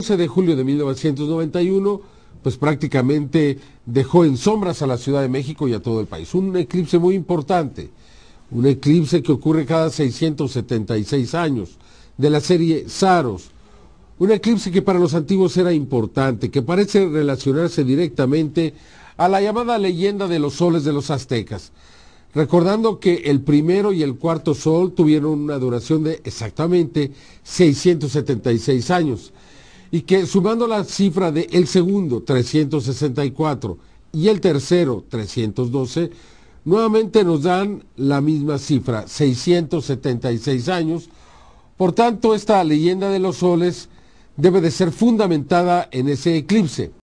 11 de julio de 1991, pues prácticamente dejó en sombras a la Ciudad de México y a todo el país. Un eclipse muy importante, un eclipse que ocurre cada 676 años, de la serie Saros. Un eclipse que para los antiguos era importante, que parece relacionarse directamente a la llamada leyenda de los soles de los aztecas. Recordando que el primero y el cuarto sol tuvieron una duración de exactamente 676 años y que sumando la cifra de el segundo, 364, y el tercero, 312, nuevamente nos dan la misma cifra, 676 años. Por tanto, esta leyenda de los soles debe de ser fundamentada en ese eclipse.